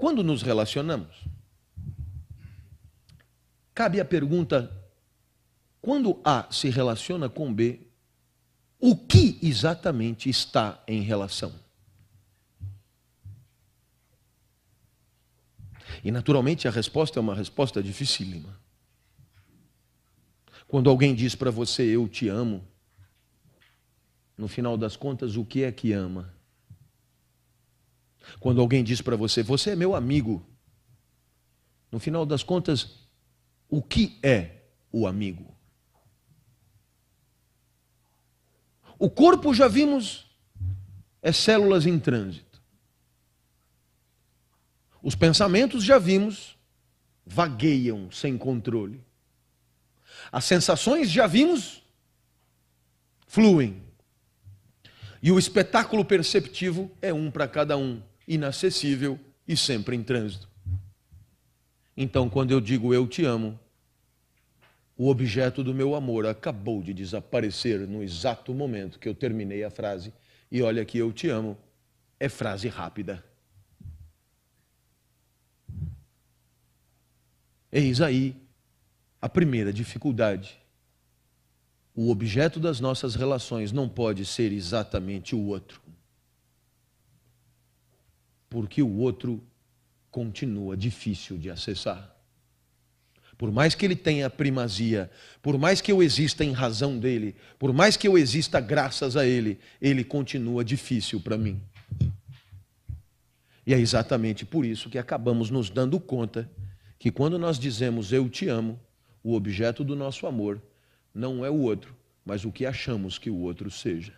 Quando nos relacionamos, cabe a pergunta: quando A se relaciona com B, o que exatamente está em relação? E naturalmente a resposta é uma resposta dificílima. Quando alguém diz para você eu te amo, no final das contas, o que é que ama? Quando alguém diz para você, você é meu amigo. No final das contas, o que é o amigo? O corpo, já vimos, é células em trânsito. Os pensamentos, já vimos, vagueiam sem controle. As sensações, já vimos, fluem. E o espetáculo perceptivo é um para cada um inacessível e sempre em trânsito. Então, quando eu digo eu te amo, o objeto do meu amor acabou de desaparecer no exato momento que eu terminei a frase. E olha que eu te amo é frase rápida. Eis aí a primeira dificuldade. O objeto das nossas relações não pode ser exatamente o outro porque o outro continua difícil de acessar. Por mais que ele tenha primazia, por mais que eu exista em razão dele, por mais que eu exista graças a ele, ele continua difícil para mim. E é exatamente por isso que acabamos nos dando conta que quando nós dizemos eu te amo, o objeto do nosso amor não é o outro, mas o que achamos que o outro seja,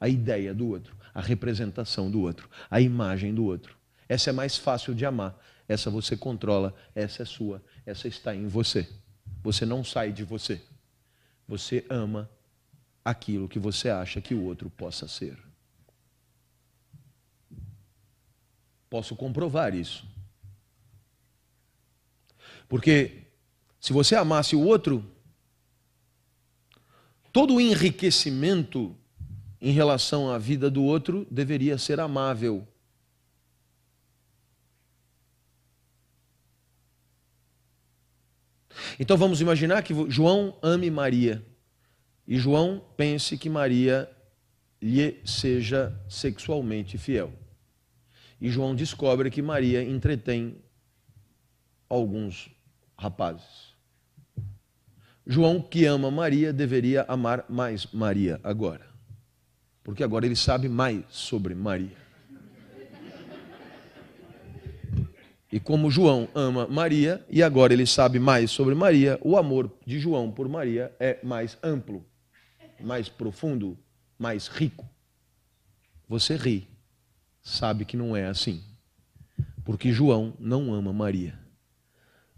a ideia do outro a representação do outro, a imagem do outro. Essa é mais fácil de amar, essa você controla, essa é sua, essa está em você. Você não sai de você. Você ama aquilo que você acha que o outro possa ser. Posso comprovar isso. Porque se você amasse o outro, todo o enriquecimento em relação à vida do outro deveria ser amável. Então vamos imaginar que João ame Maria e João pense que Maria lhe seja sexualmente fiel. E João descobre que Maria entretém alguns rapazes. João, que ama Maria, deveria amar mais Maria agora porque agora ele sabe mais sobre Maria. E como João ama Maria, e agora ele sabe mais sobre Maria, o amor de João por Maria é mais amplo, mais profundo, mais rico. Você ri, sabe que não é assim. Porque João não ama Maria.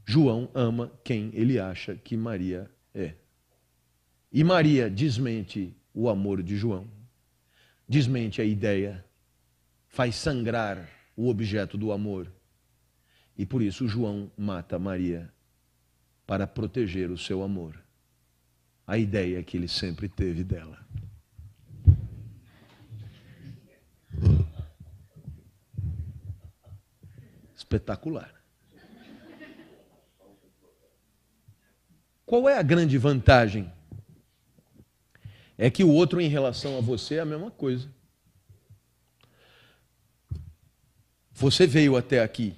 João ama quem ele acha que Maria é. E Maria desmente o amor de João desmente a ideia, faz sangrar o objeto do amor. E por isso João mata Maria para proteger o seu amor, a ideia que ele sempre teve dela. Espetacular. Qual é a grande vantagem é que o outro em relação a você é a mesma coisa. Você veio até aqui.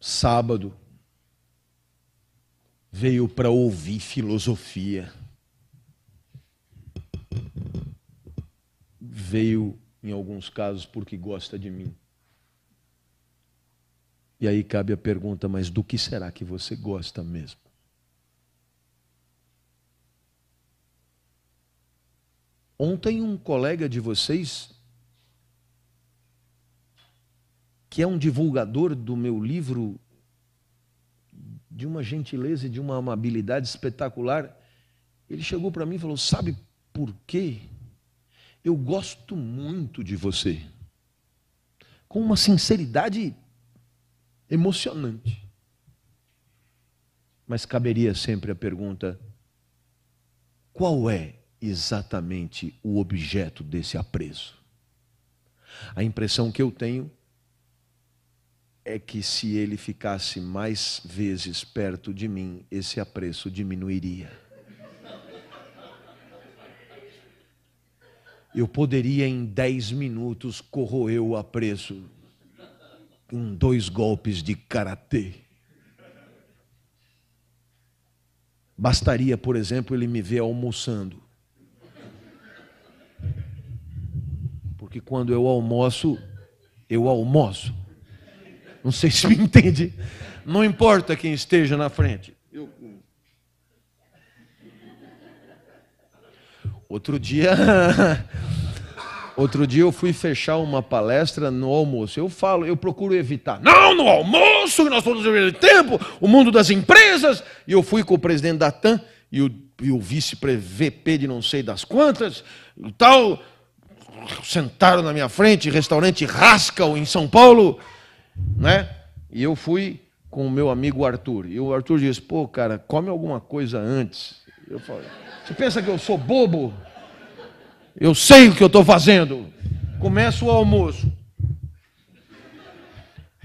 Sábado. Veio para ouvir filosofia. Veio, em alguns casos, porque gosta de mim. E aí cabe a pergunta: mas do que será que você gosta mesmo? Ontem, um colega de vocês, que é um divulgador do meu livro, de uma gentileza e de uma amabilidade espetacular, ele chegou para mim e falou: Sabe por quê? Eu gosto muito de você. Com uma sinceridade emocionante. Mas caberia sempre a pergunta: qual é exatamente o objeto desse apreço. A impressão que eu tenho é que se ele ficasse mais vezes perto de mim, esse apreço diminuiria. Eu poderia em dez minutos corroer o apreço com dois golpes de karatê. Bastaria, por exemplo, ele me ver almoçando que quando eu almoço, eu almoço. Não sei se me entende. Não importa quem esteja na frente. Outro dia, outro dia eu fui fechar uma palestra no almoço. Eu falo, eu procuro evitar. Não, no almoço, nós vamos ver tempo, o mundo das empresas. E eu fui com o presidente da TAM e o, e o vice-VP de não sei das quantas, e tal sentaram na minha frente, restaurante Rascal em São Paulo, né? E eu fui com o meu amigo Arthur. E o Arthur disse: "Pô, cara, come alguma coisa antes". Eu falei: "Você pensa que eu sou bobo? Eu sei o que eu estou fazendo. Começa o almoço.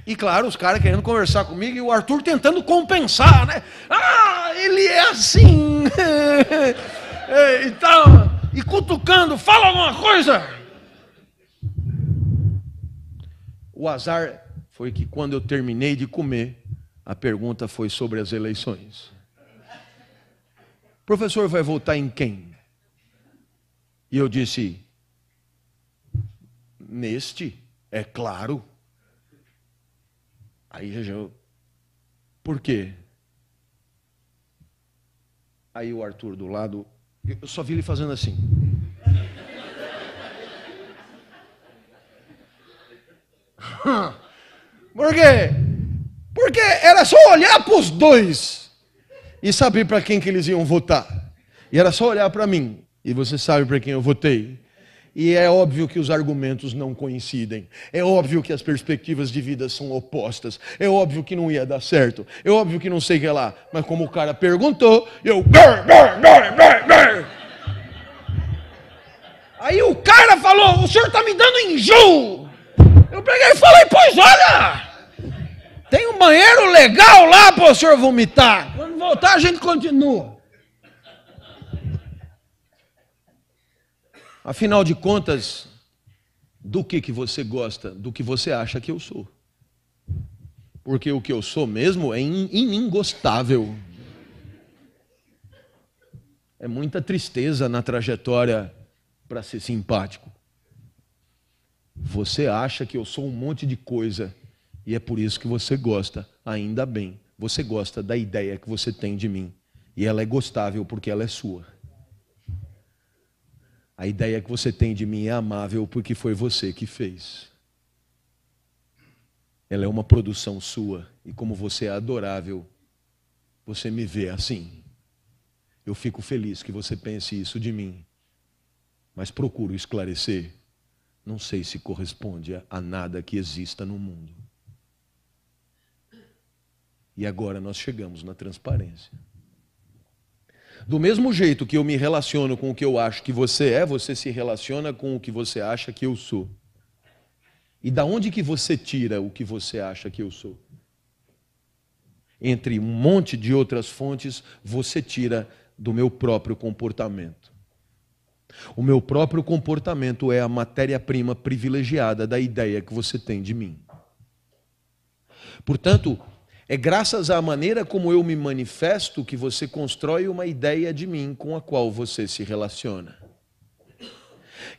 E claro, os caras querendo conversar comigo e o Arthur tentando compensar, né? Ah, ele é assim. É, e tal. E cutucando, fala alguma coisa. O azar foi que quando eu terminei de comer, a pergunta foi sobre as eleições. O professor vai votar em quem? E eu disse: Neste, é claro. Aí eu. Por quê? Aí o Arthur do lado, eu só vi ele fazendo assim. Por quê? Porque era só olhar para os dois e saber para quem que eles iam votar. E era só olhar para mim e você sabe para quem eu votei. E é óbvio que os argumentos não coincidem. É óbvio que as perspectivas de vida são opostas. É óbvio que não ia dar certo. É óbvio que não sei o que lá. Mas como o cara perguntou, eu. Aí o cara falou: o senhor está me dando enjoo. Eu peguei e falei, pois olha! Tem um banheiro legal lá para o senhor vomitar. Quando voltar, a gente continua. Afinal de contas, do que, que você gosta? Do que você acha que eu sou? Porque o que eu sou mesmo é inengostável. É muita tristeza na trajetória para ser simpático. Você acha que eu sou um monte de coisa e é por isso que você gosta, ainda bem. Você gosta da ideia que você tem de mim e ela é gostável porque ela é sua. A ideia que você tem de mim é amável porque foi você que fez. Ela é uma produção sua e como você é adorável, você me vê assim. Eu fico feliz que você pense isso de mim, mas procuro esclarecer não sei se corresponde a nada que exista no mundo. E agora nós chegamos na transparência. Do mesmo jeito que eu me relaciono com o que eu acho que você é, você se relaciona com o que você acha que eu sou. E da onde que você tira o que você acha que eu sou? Entre um monte de outras fontes, você tira do meu próprio comportamento. O meu próprio comportamento é a matéria-prima privilegiada da ideia que você tem de mim. Portanto, é graças à maneira como eu me manifesto que você constrói uma ideia de mim com a qual você se relaciona.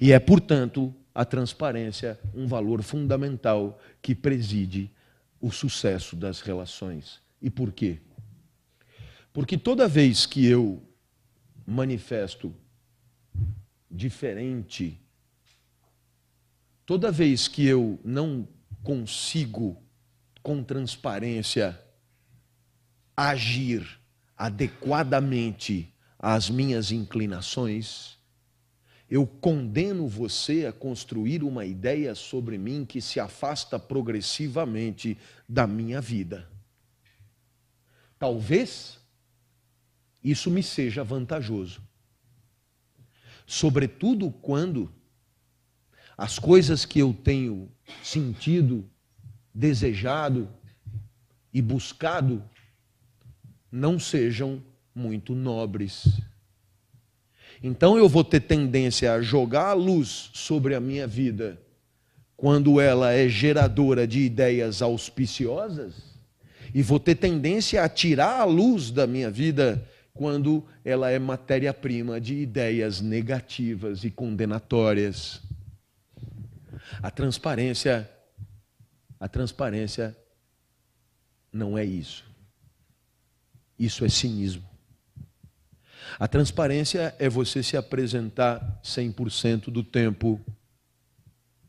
E é, portanto, a transparência um valor fundamental que preside o sucesso das relações. E por quê? Porque toda vez que eu manifesto diferente. Toda vez que eu não consigo, com transparência, agir adequadamente às minhas inclinações, eu condeno você a construir uma ideia sobre mim que se afasta progressivamente da minha vida. Talvez isso me seja vantajoso sobretudo quando as coisas que eu tenho sentido, desejado e buscado não sejam muito nobres. Então eu vou ter tendência a jogar a luz sobre a minha vida quando ela é geradora de ideias auspiciosas, e vou ter tendência a tirar a luz da minha vida quando ela é matéria-prima de ideias negativas e condenatórias. A transparência, a transparência não é isso. Isso é cinismo. A transparência é você se apresentar 100% do tempo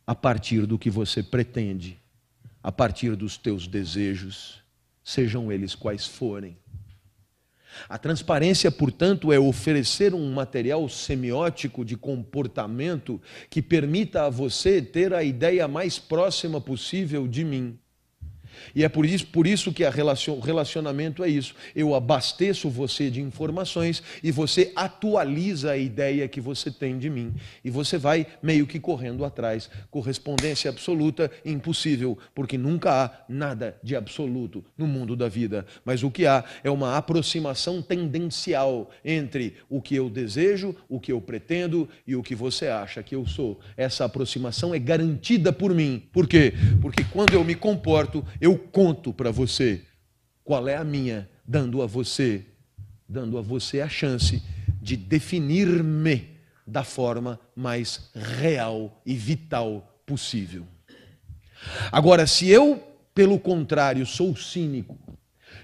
a partir do que você pretende, a partir dos teus desejos, sejam eles quais forem. A transparência, portanto, é oferecer um material semiótico de comportamento que permita a você ter a ideia mais próxima possível de mim. E é por isso, por isso que o relacionamento é isso. Eu abasteço você de informações e você atualiza a ideia que você tem de mim. E você vai meio que correndo atrás. Correspondência absoluta, impossível, porque nunca há nada de absoluto no mundo da vida. Mas o que há é uma aproximação tendencial entre o que eu desejo, o que eu pretendo e o que você acha que eu sou. Essa aproximação é garantida por mim. Por quê? Porque quando eu me comporto, eu eu conto para você qual é a minha, dando a você, dando a você a chance de definir-me da forma mais real e vital possível. Agora, se eu, pelo contrário, sou cínico,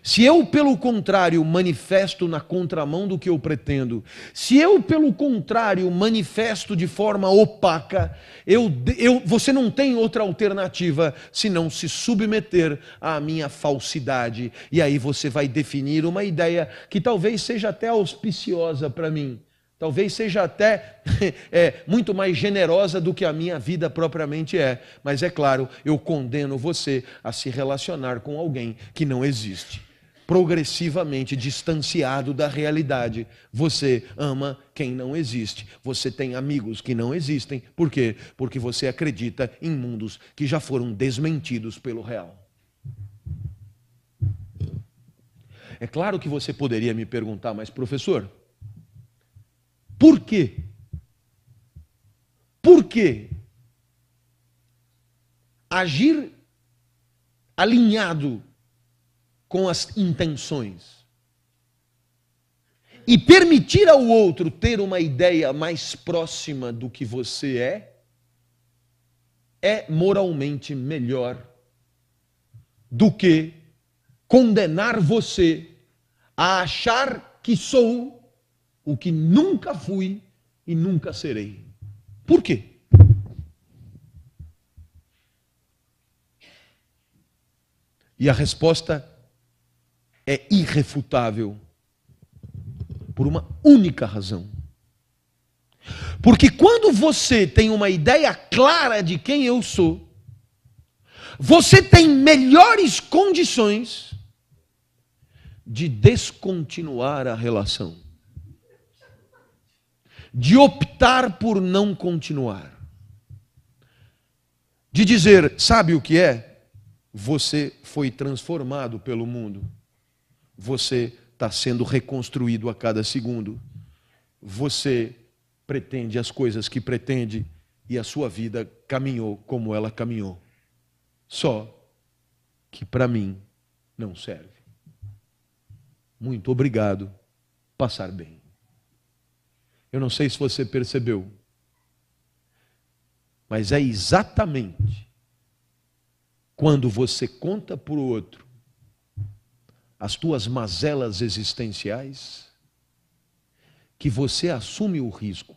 se eu, pelo contrário, manifesto na contramão do que eu pretendo, se eu, pelo contrário, manifesto de forma opaca, eu, eu, você não tem outra alternativa senão se submeter à minha falsidade. E aí você vai definir uma ideia que talvez seja até auspiciosa para mim. Talvez seja até é, muito mais generosa do que a minha vida propriamente é. Mas é claro, eu condeno você a se relacionar com alguém que não existe progressivamente distanciado da realidade. Você ama quem não existe. Você tem amigos que não existem. Por quê? Porque você acredita em mundos que já foram desmentidos pelo real. É claro que você poderia me perguntar, mas professor, por quê? Por quê? Agir alinhado com as intenções. E permitir ao outro ter uma ideia mais próxima do que você é, é moralmente melhor do que condenar você a achar que sou o que nunca fui e nunca serei. Por quê? E a resposta é irrefutável por uma única razão. Porque quando você tem uma ideia clara de quem eu sou, você tem melhores condições de descontinuar a relação, de optar por não continuar, de dizer: sabe o que é? Você foi transformado pelo mundo. Você está sendo reconstruído a cada segundo. Você pretende as coisas que pretende e a sua vida caminhou como ela caminhou. Só que para mim não serve. Muito obrigado. Passar bem. Eu não sei se você percebeu, mas é exatamente quando você conta para o outro as tuas mazelas existenciais, que você assume o risco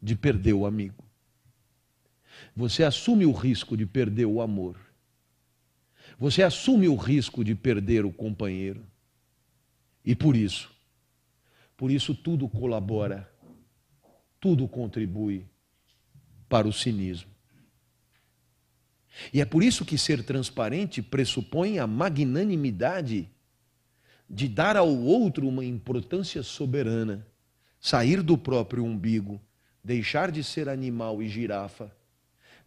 de perder o amigo. Você assume o risco de perder o amor. Você assume o risco de perder o companheiro. E por isso, por isso tudo colabora, tudo contribui para o cinismo. E é por isso que ser transparente pressupõe a magnanimidade de dar ao outro uma importância soberana, sair do próprio umbigo, deixar de ser animal e girafa,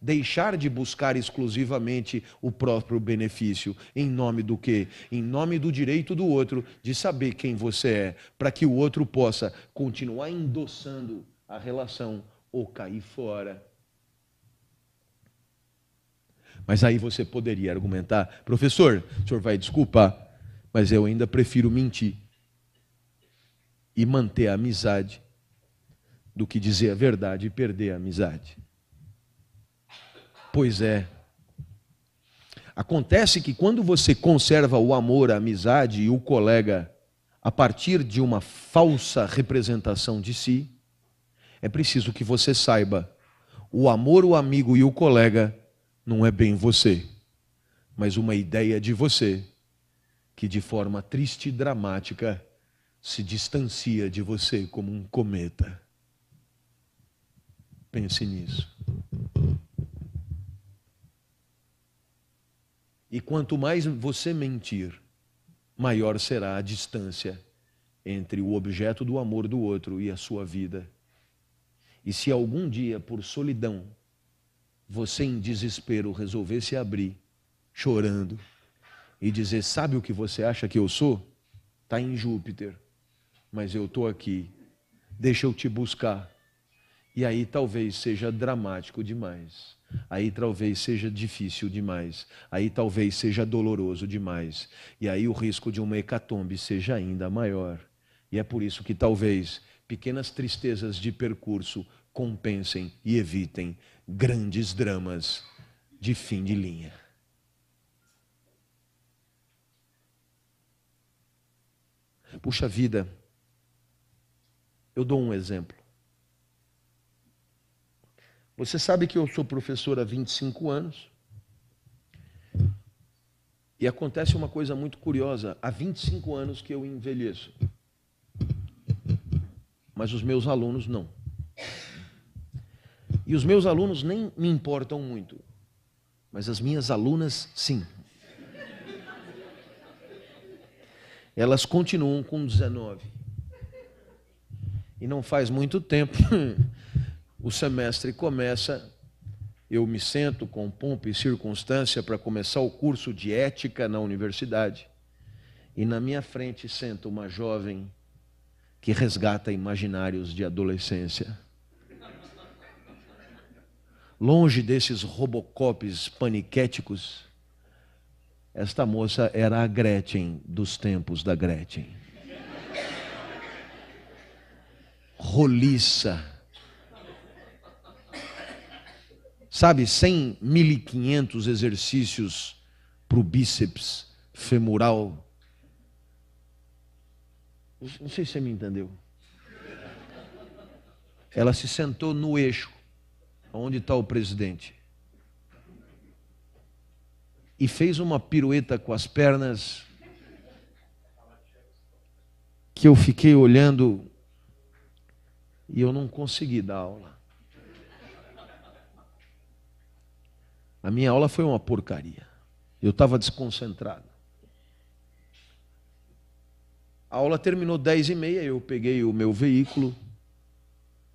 deixar de buscar exclusivamente o próprio benefício, em nome do quê? Em nome do direito do outro de saber quem você é, para que o outro possa continuar endossando a relação ou cair fora. Mas aí você poderia argumentar, professor, o senhor vai desculpar, mas eu ainda prefiro mentir e manter a amizade do que dizer a verdade e perder a amizade. Pois é. Acontece que quando você conserva o amor, a amizade e o colega a partir de uma falsa representação de si, é preciso que você saiba: o amor, o amigo e o colega não é bem você, mas uma ideia de você que de forma triste e dramática se distancia de você como um cometa. Pense nisso. E quanto mais você mentir, maior será a distância entre o objeto do amor do outro e a sua vida. E se algum dia, por solidão, você em desespero resolver se abrir, chorando, e dizer: Sabe o que você acha que eu sou? Está em Júpiter, mas eu estou aqui, deixa eu te buscar. E aí talvez seja dramático demais. Aí talvez seja difícil demais. Aí talvez seja doloroso demais. E aí o risco de uma hecatombe seja ainda maior. E é por isso que talvez pequenas tristezas de percurso compensem e evitem grandes dramas de fim de linha. Puxa vida, eu dou um exemplo. Você sabe que eu sou professor há 25 anos. E acontece uma coisa muito curiosa. Há 25 anos que eu envelheço. Mas os meus alunos não. E os meus alunos nem me importam muito, mas as minhas alunas, sim. Elas continuam com 19. E não faz muito tempo, o semestre começa, eu me sento com pompa e circunstância para começar o curso de ética na universidade. E na minha frente senta uma jovem que resgata imaginários de adolescência longe desses robocopes paniquéticos, esta moça era a Gretchen dos tempos da Gretchen. Roliça. Sabe, 100, 1.500 exercícios para o bíceps femoral. Não sei se você me entendeu. Ela se sentou no eixo Onde está o presidente? E fez uma pirueta com as pernas que eu fiquei olhando e eu não consegui dar aula. A minha aula foi uma porcaria. Eu estava desconcentrado. A aula terminou dez e meia, eu peguei o meu veículo,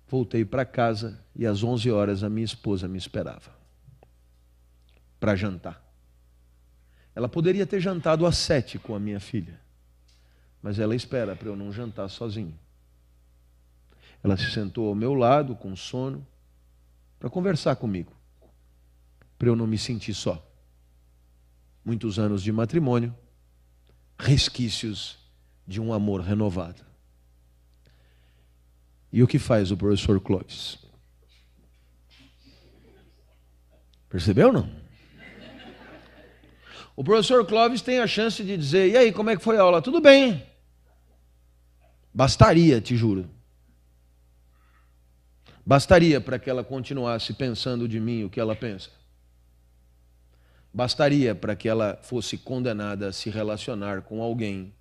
voltei para casa e às 11 horas a minha esposa me esperava para jantar. Ela poderia ter jantado às sete com a minha filha, mas ela espera para eu não jantar sozinho. Ela se sentou ao meu lado com sono para conversar comigo, para eu não me sentir só. Muitos anos de matrimônio, resquícios de um amor renovado. E o que faz o professor Clóvis? Percebeu ou não? O professor Clóvis tem a chance de dizer: "E aí, como é que foi a aula? Tudo bem?" Bastaria, te juro. Bastaria para que ela continuasse pensando de mim o que ela pensa. Bastaria para que ela fosse condenada a se relacionar com alguém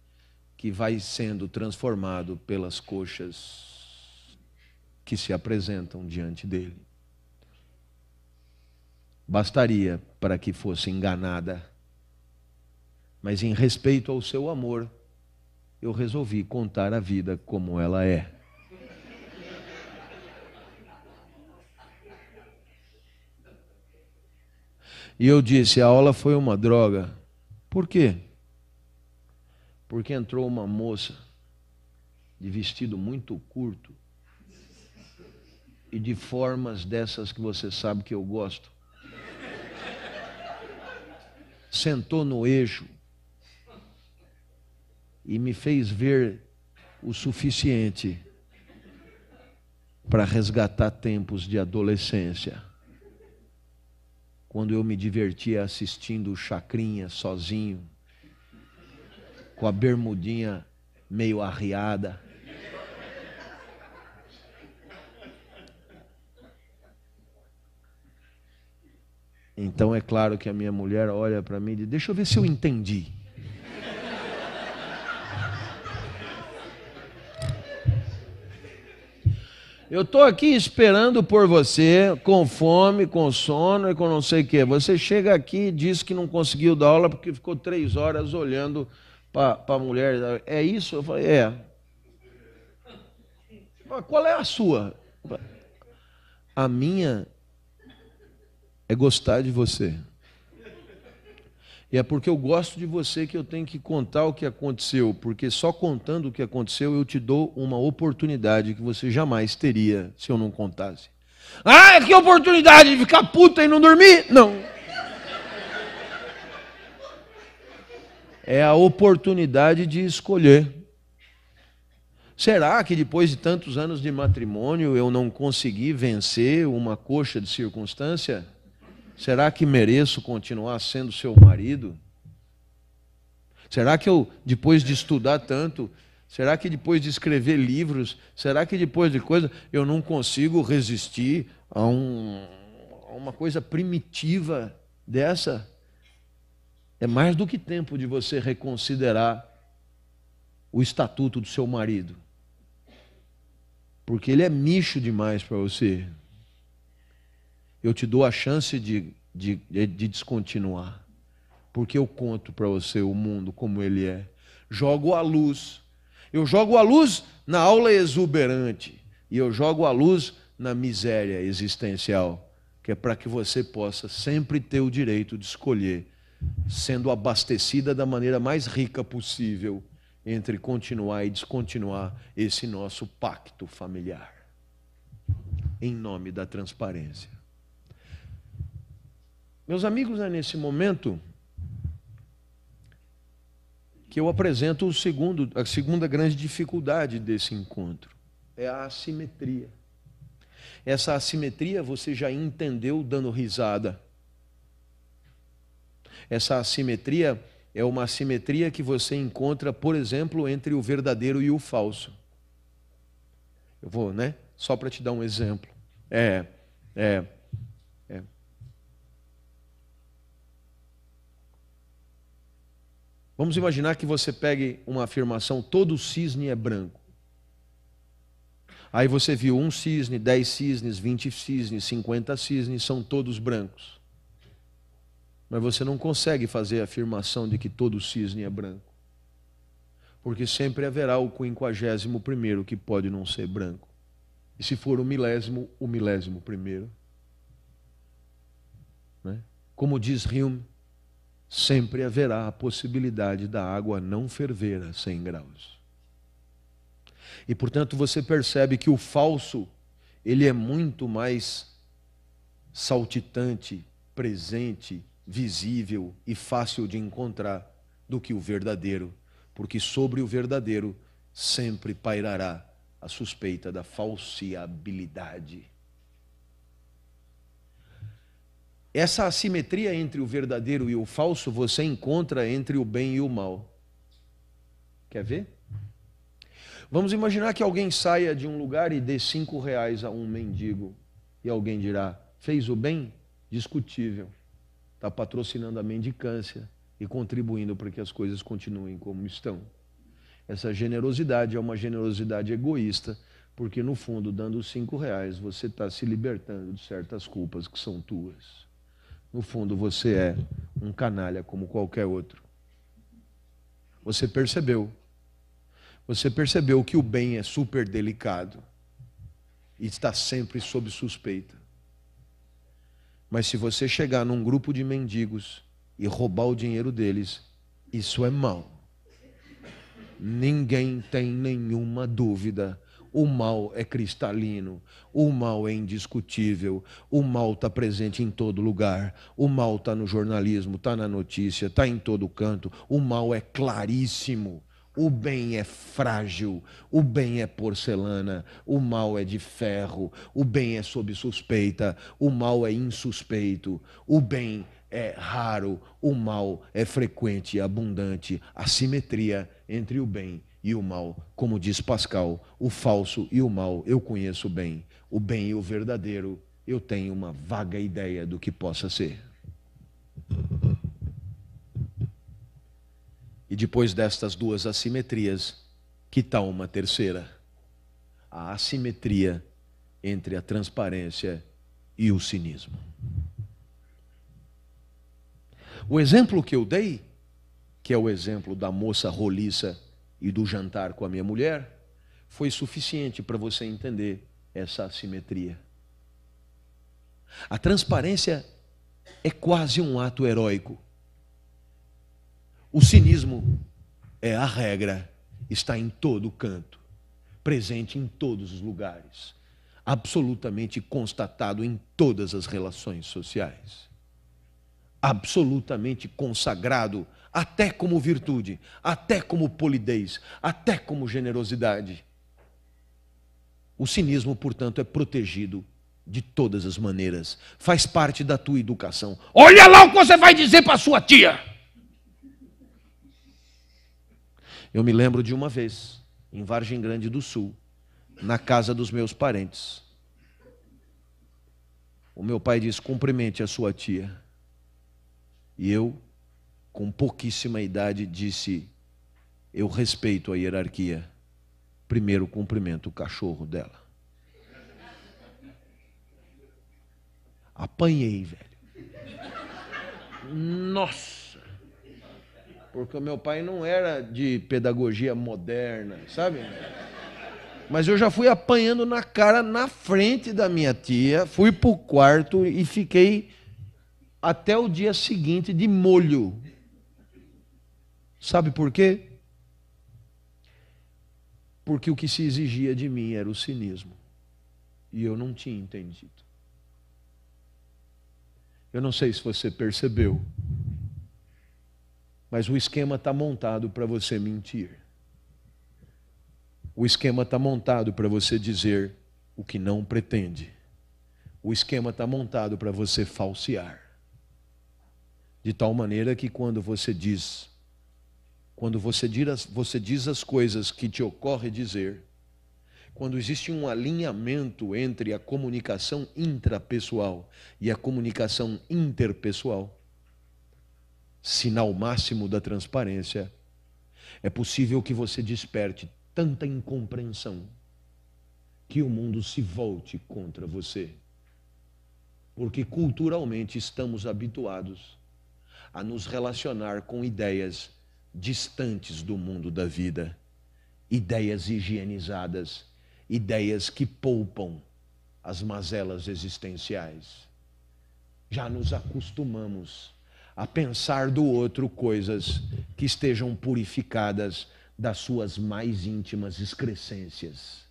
que vai sendo transformado pelas coxas que se apresentam diante dele. Bastaria para que fosse enganada, mas em respeito ao seu amor, eu resolvi contar a vida como ela é. E eu disse: a aula foi uma droga. Por quê? Porque entrou uma moça de vestido muito curto e de formas dessas que você sabe que eu gosto. Sentou no eixo e me fez ver o suficiente para resgatar tempos de adolescência. Quando eu me divertia assistindo o Chacrinha sozinho, com a bermudinha meio arriada Então é claro que a minha mulher olha para mim e diz: Deixa eu ver se eu entendi. Eu estou aqui esperando por você, com fome, com sono e com não sei o quê. Você chega aqui e diz que não conseguiu dar aula porque ficou três horas olhando para a mulher. É isso? Eu falei, é. Mas qual é a sua? A minha é gostar de você. E é porque eu gosto de você que eu tenho que contar o que aconteceu, porque só contando o que aconteceu eu te dou uma oportunidade que você jamais teria se eu não contasse. Ah, que oportunidade de ficar puta e não dormir? Não. É a oportunidade de escolher. Será que depois de tantos anos de matrimônio eu não consegui vencer uma coxa de circunstância? Será que mereço continuar sendo seu marido? Será que eu, depois de estudar tanto, será que depois de escrever livros, será que depois de coisa, eu não consigo resistir a, um, a uma coisa primitiva dessa? É mais do que tempo de você reconsiderar o estatuto do seu marido, porque ele é nicho demais para você eu te dou a chance de, de, de descontinuar. Porque eu conto para você o mundo como ele é. Jogo a luz. Eu jogo a luz na aula exuberante. E eu jogo a luz na miséria existencial. Que é para que você possa sempre ter o direito de escolher, sendo abastecida da maneira mais rica possível entre continuar e descontinuar esse nosso pacto familiar. Em nome da transparência. Meus amigos, é nesse momento que eu apresento o segundo, a segunda grande dificuldade desse encontro: é a assimetria. Essa assimetria você já entendeu dando risada. Essa assimetria é uma assimetria que você encontra, por exemplo, entre o verdadeiro e o falso. Eu vou, né? Só para te dar um exemplo. É, é, Vamos imaginar que você pegue uma afirmação: todo cisne é branco. Aí você viu um cisne, dez cisnes, vinte cisnes, cinquenta cisnes, são todos brancos. Mas você não consegue fazer a afirmação de que todo cisne é branco. Porque sempre haverá o quinquagésimo primeiro que pode não ser branco. E se for o milésimo, o milésimo primeiro. Né? Como diz Hume, sempre haverá a possibilidade da água não ferver a 100 graus. E portanto você percebe que o falso, ele é muito mais saltitante, presente, visível e fácil de encontrar do que o verdadeiro, porque sobre o verdadeiro sempre pairará a suspeita da falsiabilidade. Essa assimetria entre o verdadeiro e o falso você encontra entre o bem e o mal. Quer ver? Vamos imaginar que alguém saia de um lugar e dê cinco reais a um mendigo. E alguém dirá: fez o bem? Discutível. Está patrocinando a mendicância e contribuindo para que as coisas continuem como estão. Essa generosidade é uma generosidade egoísta, porque no fundo, dando cinco reais, você está se libertando de certas culpas que são tuas. No fundo, você é um canalha como qualquer outro. Você percebeu. Você percebeu que o bem é super delicado e está sempre sob suspeita. Mas se você chegar num grupo de mendigos e roubar o dinheiro deles, isso é mal. Ninguém tem nenhuma dúvida o mal é cristalino, o mal é indiscutível, o mal está presente em todo lugar, o mal está no jornalismo, está na notícia, está em todo canto, o mal é claríssimo. O bem é frágil, o bem é porcelana, o mal é de ferro, o bem é sob suspeita, o mal é insuspeito, o bem é raro, o mal é frequente e abundante. A simetria entre o bem e o mal. Como diz Pascal, o falso e o mal eu conheço bem, o bem e o verdadeiro eu tenho uma vaga ideia do que possa ser. E depois destas duas assimetrias, que tal uma terceira? A assimetria entre a transparência e o cinismo. O exemplo que eu dei, que é o exemplo da moça roliça e do jantar com a minha mulher, foi suficiente para você entender essa assimetria. A transparência é quase um ato heróico. O cinismo é a regra, está em todo canto, presente em todos os lugares, absolutamente constatado em todas as relações sociais, absolutamente consagrado até como virtude, até como polidez, até como generosidade. O cinismo, portanto, é protegido de todas as maneiras, faz parte da tua educação. Olha lá o que você vai dizer para sua tia. Eu me lembro de uma vez, em Vargem Grande do Sul, na casa dos meus parentes. O meu pai disse: cumprimente a sua tia. E eu com pouquíssima idade, disse: Eu respeito a hierarquia. Primeiro cumprimento o cachorro dela. Apanhei, velho. Nossa! Porque o meu pai não era de pedagogia moderna, sabe? Mas eu já fui apanhando na cara na frente da minha tia, fui pro quarto e fiquei até o dia seguinte de molho Sabe por quê? Porque o que se exigia de mim era o cinismo. E eu não tinha entendido. Eu não sei se você percebeu, mas o esquema está montado para você mentir. O esquema está montado para você dizer o que não pretende. O esquema está montado para você falsear. De tal maneira que quando você diz quando você diz, as, você diz as coisas que te ocorre dizer, quando existe um alinhamento entre a comunicação intrapessoal e a comunicação interpessoal, sinal máximo da transparência, é possível que você desperte tanta incompreensão que o mundo se volte contra você. Porque culturalmente estamos habituados a nos relacionar com ideias distantes do mundo da vida, ideias higienizadas, ideias que poupam as mazelas existenciais. Já nos acostumamos a pensar do outro coisas que estejam purificadas das suas mais íntimas excrescências.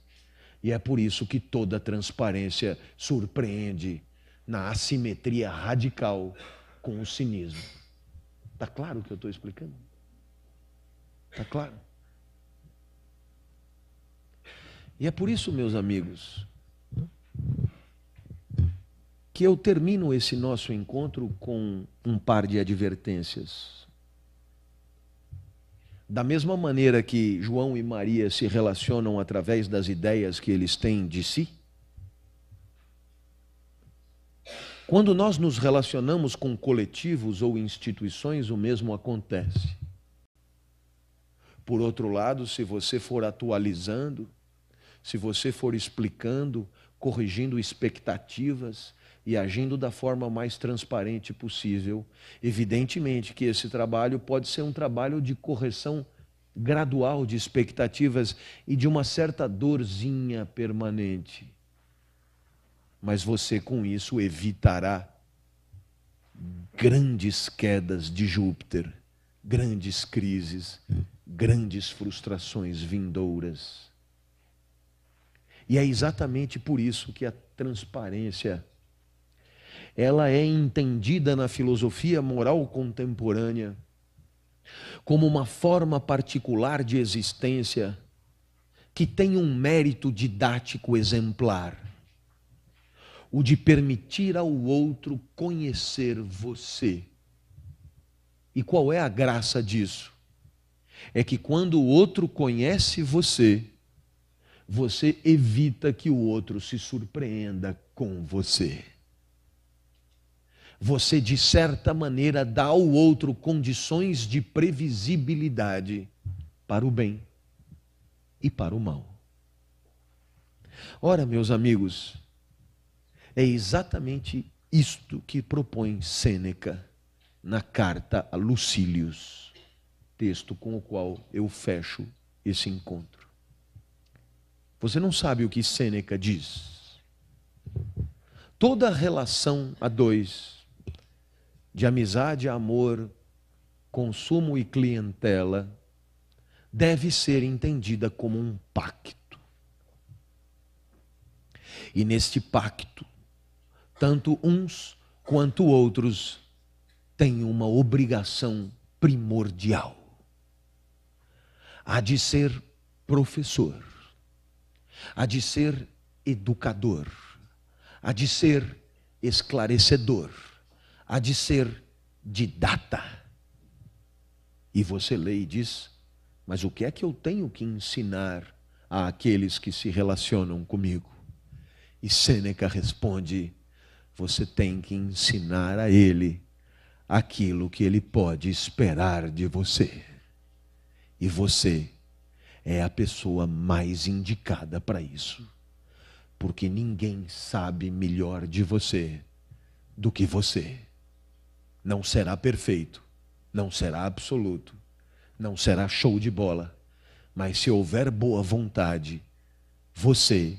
E é por isso que toda transparência surpreende na assimetria radical com o cinismo. Está claro o que eu estou explicando? Está claro? E é por isso, meus amigos, que eu termino esse nosso encontro com um par de advertências. Da mesma maneira que João e Maria se relacionam através das ideias que eles têm de si, quando nós nos relacionamos com coletivos ou instituições, o mesmo acontece. Por outro lado, se você for atualizando, se você for explicando, corrigindo expectativas e agindo da forma mais transparente possível, evidentemente que esse trabalho pode ser um trabalho de correção gradual de expectativas e de uma certa dorzinha permanente. Mas você com isso evitará grandes quedas de Júpiter, grandes crises grandes frustrações vindouras. E é exatamente por isso que a transparência ela é entendida na filosofia moral contemporânea como uma forma particular de existência que tem um mérito didático exemplar, o de permitir ao outro conhecer você. E qual é a graça disso? é que quando o outro conhece você, você evita que o outro se surpreenda com você. Você, de certa maneira, dá ao outro condições de previsibilidade para o bem e para o mal. Ora, meus amigos, é exatamente isto que propõe Sêneca na carta a Lucílios texto com o qual eu fecho esse encontro. Você não sabe o que Sêneca diz. Toda relação a dois, de amizade, amor, consumo e clientela, deve ser entendida como um pacto. E neste pacto, tanto uns quanto outros têm uma obrigação primordial há de ser professor, há de ser educador, há de ser esclarecedor, há de ser didata. E você lê e diz: Mas o que é que eu tenho que ensinar àqueles que se relacionam comigo? E Sêneca responde: Você tem que ensinar a ele aquilo que ele pode esperar de você. E você é a pessoa mais indicada para isso. Porque ninguém sabe melhor de você do que você. Não será perfeito, não será absoluto, não será show de bola, mas se houver boa vontade, você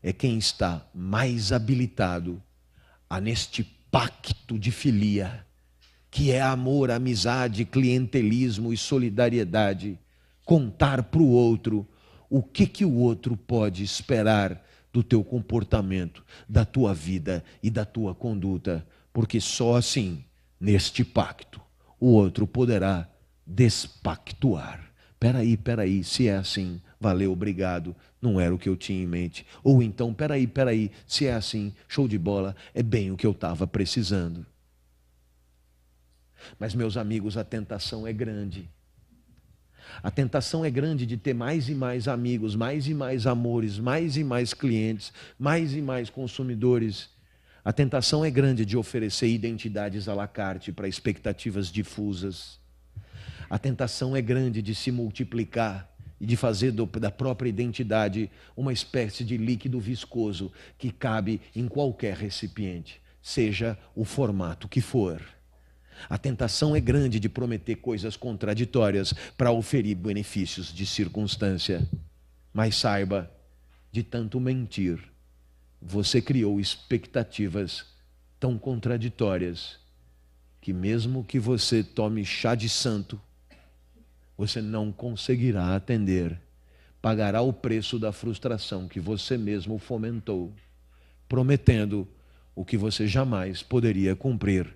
é quem está mais habilitado a neste pacto de filia, que é amor, amizade, clientelismo e solidariedade contar para o outro o que, que o outro pode esperar do teu comportamento, da tua vida e da tua conduta, porque só assim, neste pacto, o outro poderá despactuar. Peraí, peraí, se é assim, valeu, obrigado, não era o que eu tinha em mente. Ou então, peraí, peraí, se é assim, show de bola, é bem o que eu estava precisando. Mas, meus amigos, a tentação é grande. A tentação é grande de ter mais e mais amigos, mais e mais amores, mais e mais clientes, mais e mais consumidores. A tentação é grande de oferecer identidades à la carte para expectativas difusas. A tentação é grande de se multiplicar e de fazer do, da própria identidade uma espécie de líquido viscoso que cabe em qualquer recipiente, seja o formato que for. A tentação é grande de prometer coisas contraditórias para oferir benefícios de circunstância. Mas saiba, de tanto mentir, você criou expectativas tão contraditórias que, mesmo que você tome chá de santo, você não conseguirá atender. Pagará o preço da frustração que você mesmo fomentou, prometendo o que você jamais poderia cumprir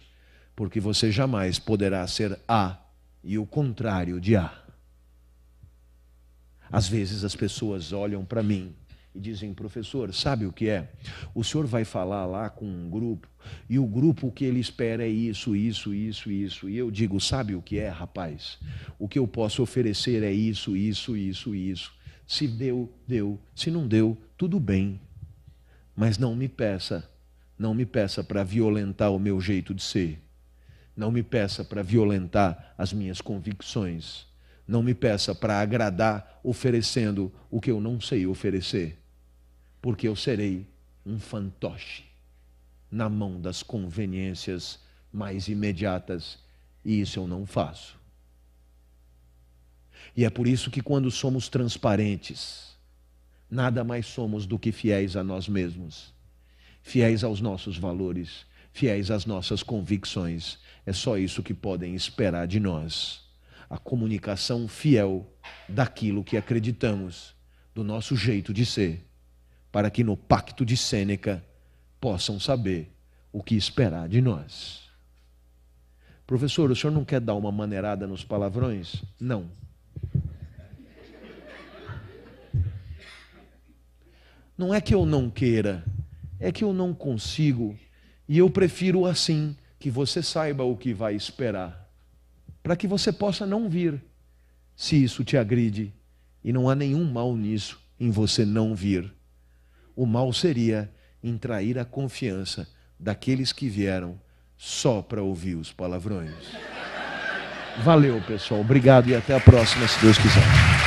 porque você jamais poderá ser A e o contrário de A. Às vezes as pessoas olham para mim e dizem, professor, sabe o que é? O senhor vai falar lá com um grupo e o grupo que ele espera é isso, isso, isso, isso. E eu digo, sabe o que é, rapaz? O que eu posso oferecer é isso, isso, isso, isso. Se deu, deu. Se não deu, tudo bem. Mas não me peça, não me peça para violentar o meu jeito de ser. Não me peça para violentar as minhas convicções. Não me peça para agradar oferecendo o que eu não sei oferecer, porque eu serei um fantoche na mão das conveniências mais imediatas, e isso eu não faço. E é por isso que quando somos transparentes, nada mais somos do que fiéis a nós mesmos, fiéis aos nossos valores, fiéis às nossas convicções, é só isso que podem esperar de nós. A comunicação fiel daquilo que acreditamos, do nosso jeito de ser, para que no pacto de Sêneca possam saber o que esperar de nós. Professor, o senhor não quer dar uma maneirada nos palavrões? Não. Não é que eu não queira, é que eu não consigo e eu prefiro assim que você saiba o que vai esperar, para que você possa não vir, se isso te agride. E não há nenhum mal nisso, em você não vir. O mal seria em trair a confiança daqueles que vieram só para ouvir os palavrões. Valeu, pessoal. Obrigado e até a próxima, se Deus quiser.